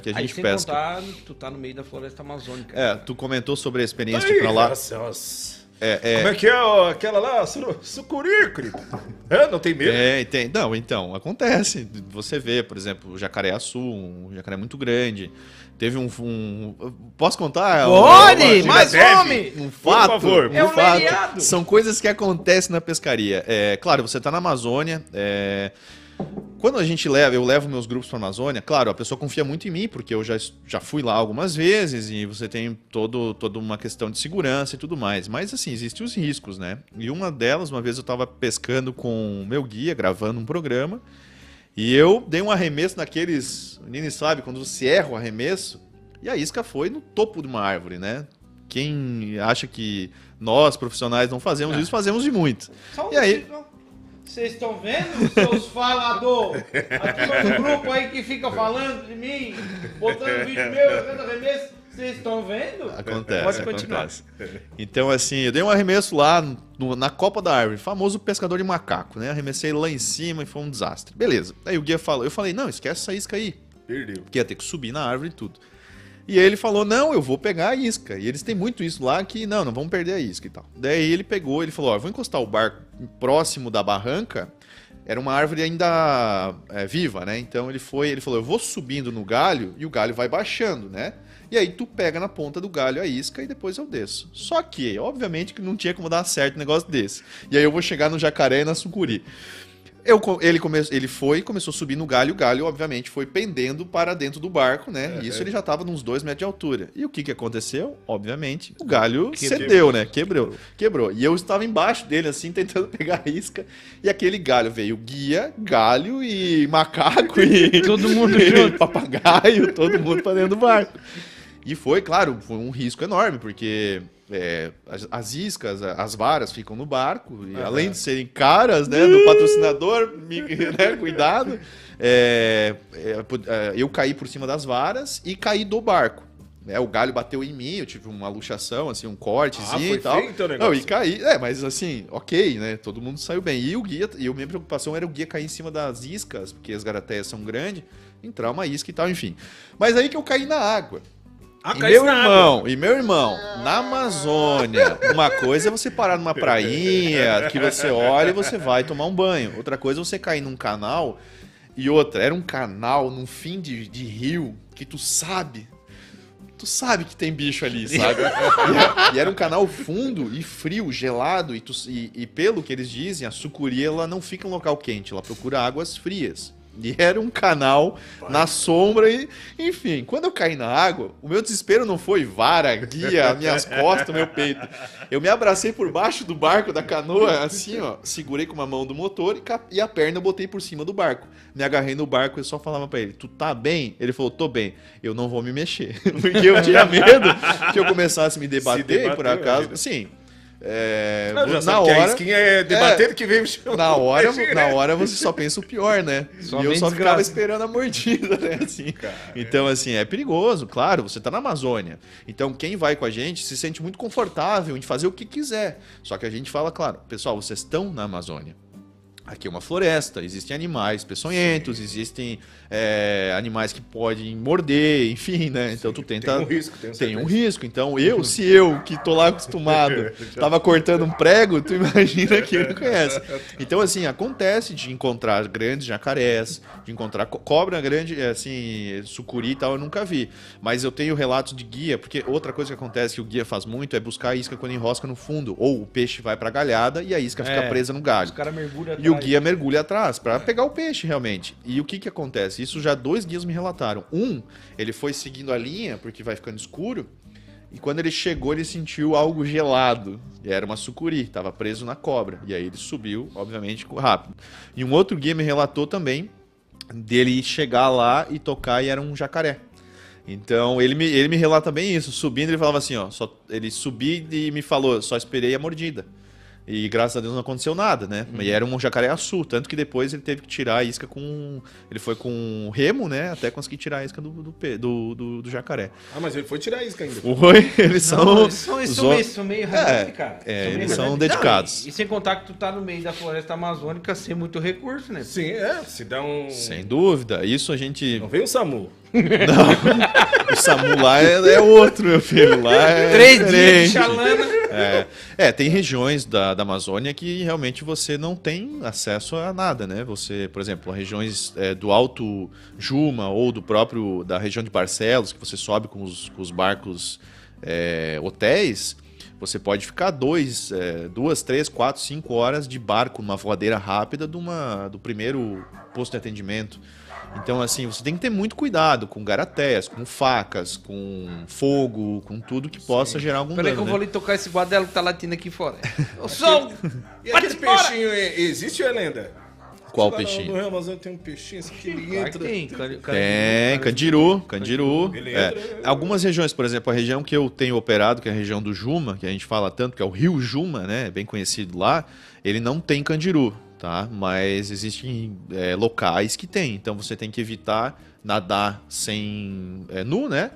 que a gente Aí, pesca. Contar, tu tá no meio da floresta amazônica. É, tu comentou sobre a experiência de ir pra lá. Graças. É, é... Como é que é ó, aquela lá? sucurícre? sucuri, é, não tem medo? É, tem. Não, então, acontece. Você vê, por exemplo, o jacaré açu, um jacaré muito grande. Teve um. um... posso contar? Olhe! Mais homem! Um fato. Por favor, um é um fato. São coisas que acontecem na pescaria. É, claro, você tá na Amazônia. É quando a gente leva, eu levo meus grupos para a Amazônia, claro, a pessoa confia muito em mim, porque eu já, já fui lá algumas vezes e você tem todo, toda uma questão de segurança e tudo mais. Mas assim, existem os riscos, né? E uma delas, uma vez eu estava pescando com o meu guia, gravando um programa, e eu dei um arremesso naqueles. O Nini sabe, quando você erra o arremesso, e a isca foi no topo de uma árvore, né? Quem acha que nós, profissionais, não fazemos é. isso, fazemos de muito. Só e aí. Tipo vocês estão vendo, seus falador? Aqui no é grupo aí que fica falando de mim, botando vídeo meu, jogando arremesso. Vocês estão vendo? Acontece. Pode continuar. Acontece. Então, assim, eu dei um arremesso lá no, na Copa da Árvore, famoso pescador de macaco, né? Arremessei lá em cima e foi um desastre. Beleza. Aí o guia falou, eu falei, não, esquece essa isca aí. Perdeu. Porque ia ter que subir na árvore e tudo. E aí ele falou, não, eu vou pegar a isca. E eles têm muito isso lá que, não, não vamos perder a isca e tal. Daí ele pegou, ele falou, ó, vou encostar o barco próximo da barranca, era uma árvore ainda é, viva, né? Então ele foi, ele falou, eu vou subindo no galho e o galho vai baixando, né? E aí tu pega na ponta do galho a isca e depois eu desço. Só que, obviamente, que não tinha como dar certo um negócio desse. E aí eu vou chegar no jacaré e na sucuri. Eu, ele, come, ele foi, começou a subir no galho, o galho, obviamente, foi pendendo para dentro do barco, né? É, e isso é. ele já estava uns dois metros de altura. E o que, que aconteceu? Obviamente, o galho cedeu, né? Quebrou, quebrou. E eu estava embaixo dele, assim, tentando pegar a isca. E aquele galho veio guia, galho e macaco e. todo mundo junto. papagaio, todo mundo para dentro do barco. E foi, claro, foi um risco enorme, porque é, as, as, iscas, as varas ficam no barco, e uhum. além de serem caras, né, do patrocinador, né, cuidado, é, é, é, eu caí por cima das varas e caí do barco. É o galho bateu em mim, eu tive uma luxação, assim, um corte ah, e tal. Feio, então, Não, e caí, é, mas assim, ok, né? Todo mundo saiu bem. E o guia, e a minha preocupação era o guia cair em cima das iscas, porque as garateias são grandes, entrar uma isca e tal, enfim. Mas aí que eu caí na água. Ah, e meu irmão, e meu irmão, na Amazônia, uma coisa é você parar numa prainha, que você olha e você vai tomar um banho. Outra coisa é você cair num canal, e outra, era um canal num fim de, de rio que tu sabe, tu sabe que tem bicho ali, sabe? e, é, era um canal fundo e frio, gelado, e, tu, e, e pelo que eles dizem, a sucuri ela não fica em um local quente, ela procura águas frias. E era um canal na sombra e, enfim, quando eu caí na água, o meu desespero não foi vara, guia, minhas costas, meu peito. Eu me abracei por baixo do barco da canoa, assim, ó, segurei com uma mão do motor e, e a perna eu botei por cima do barco. Me agarrei no barco e eu só falava para ele: "Tu tá bem?" Ele falou: "Tô bem. Eu não vou me mexer". Porque eu tinha medo que eu começasse a me debater, debater por acaso. Sim, é, eu na hora, que a skin é debatendo é, que vem na hora, na hora você só pensa o pior, né? Só e eu só desgraça. ficava esperando a mordida, né? Assim. Cara, então, assim, é perigoso, claro, você tá na Amazônia. Então, quem vai com a gente se sente muito confortável em fazer o que quiser. Só que a gente fala, claro, pessoal, vocês estão na Amazônia. Aqui é uma floresta, existem animais peçonhentos, Sim. existem é, animais que podem morder, enfim, né? Então Sim, tu tenta. Tem um risco, tem um, tem um risco. Então eu, uhum. se eu, que tô lá acostumado, tava cortando um prego, tu imagina que eu não conhece. Então, assim, acontece de encontrar grandes jacarés, de encontrar co cobra grande, é, assim, sucuri e tal, eu nunca vi. Mas eu tenho relatos de guia, porque outra coisa que acontece que o guia faz muito é buscar a isca quando enrosca no fundo, ou o peixe vai pra galhada e a isca é, fica presa no galho. Os caras mergulham e o guia mergulha atrás para pegar o peixe realmente. E o que que acontece? Isso já dois guias me relataram. Um, ele foi seguindo a linha porque vai ficando escuro. E quando ele chegou, ele sentiu algo gelado. E era uma sucuri, estava preso na cobra. E aí ele subiu, obviamente, rápido. E um outro guia me relatou também dele chegar lá e tocar e era um jacaré. Então ele me, ele me relata bem isso. Subindo, ele falava assim: ó, só, ele subi e me falou, só esperei a mordida. E graças a Deus não aconteceu nada, né? Uhum. E era um jacaré açu, tanto que depois ele teve que tirar a isca com. Ele foi com remo, né? Até conseguir tirar a isca do, do, do, do, do jacaré. Ah, mas ele foi tirar a isca ainda. Foi, eles são. eles são, são, é, é, eles são meio raiz, É, são eles são dedicados. Não, e, e, sem contar que tu tá no meio da floresta amazônica sem muito recurso, né? Sim, é. Se dá um. Sem dúvida. Isso a gente. Não veio o SAMU. Não. o SAMU lá é, é, outro, meu filho. Lá é. Três dias de é, é, tem regiões da, da Amazônia que realmente você não tem acesso a nada, né? Você, por exemplo, regiões é, do Alto Juma ou do próprio da região de Barcelos, que você sobe com os, com os barcos é, hotéis, você pode ficar dois, é, duas, três, quatro, cinco horas de barco numa voadeira rápida de uma, do primeiro posto de atendimento. Então, assim, você tem que ter muito cuidado com garatés, com facas, com fogo, com tudo que possa Sim. gerar algum problema. dano. Peraí que eu né? vou lhe tocar esse guadelo que tá latindo aqui fora. O som. e aquele peixinho existe ou é lenda? Qual peixinho? No mas eu um peixinho, esse aqui ele entra. Tem, tem candiru, candiru. É. Algumas regiões, por exemplo, a região que eu tenho operado, que é a região do Juma, que a gente fala tanto, que é o Rio Juma, né? Bem conhecido lá, ele não tem candiru, tá? Mas existem é, locais que tem. Então você tem que evitar nadar sem é, nu, né?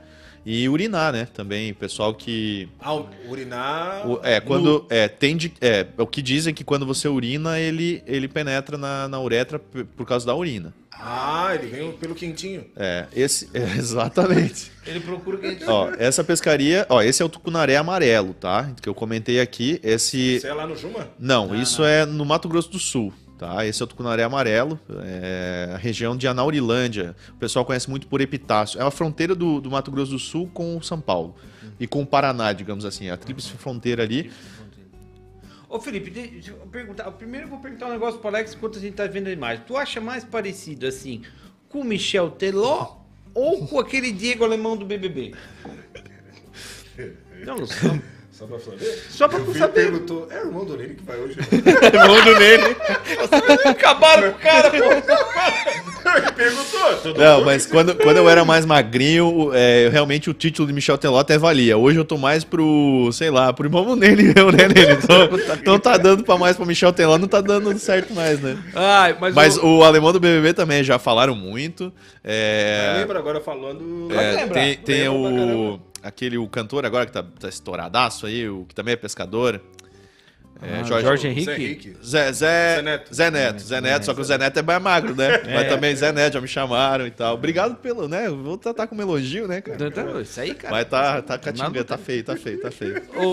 E urinar, né? Também, pessoal que. Ah, urinar. O, é, quando. No... É, tem de é o que dizem que quando você urina, ele, ele penetra na, na uretra por causa da urina. Ah, ele vem pelo quentinho. É, esse. É, exatamente. ele procura o quentinho. Ó, essa pescaria. Ó, esse é o tucunaré amarelo, tá? Que eu comentei aqui. Esse. é lá no Juma? Não, ah, isso não. é no Mato Grosso do Sul. Tá? Esse é o tucunaré amarelo, é a região de Anaurilândia. O pessoal conhece muito por Epitácio. É a fronteira do, do Mato Grosso do Sul com o São Paulo uhum. e com o Paraná, digamos assim. É a tríplice fronteira ali. Ô Felipe, deixa eu perguntar. Primeiro eu vou perguntar um negócio para Alex enquanto a gente está vendo a imagem. Tu acha mais parecido assim com o Michel Teló ou com aquele Diego Alemão do BBB? Não, não só pra saber? Só pra saber. perguntou, é o irmão do Nene que vai hoje? é irmão do Nene. Acabaram com o cara, pô. perguntou. Não, mas quando, quando eu era mais magrinho, é, realmente o título de Michel Teló até valia. Hoje eu tô mais pro, sei lá, pro irmão do Nene, né, Nene? Então, então tá dando pra mais pro Michel Teló, não tá dando certo mais, né? Ai, mas, mas o... o... alemão do BBB também já falaram muito. É... Lembra agora falando... É, tem, tem o aquele o cantor agora que tá, tá estouradaço aí, o que também é pescador. É, ah, Jorge, Jorge Henrique? Zé, Henrique. Zé, Zé, Zé, Neto. Zé Neto, Zé Neto, só que o Zé Neto é mais magro, né? É, Mas também é. Zé Neto, já me chamaram e tal. Obrigado pelo, né? Vou tratar como elogio, né, cara? Então, então, isso aí, cara. Mas tá, tá, tá catinga, tá, tá feio, tá feio, tá feio. Ô,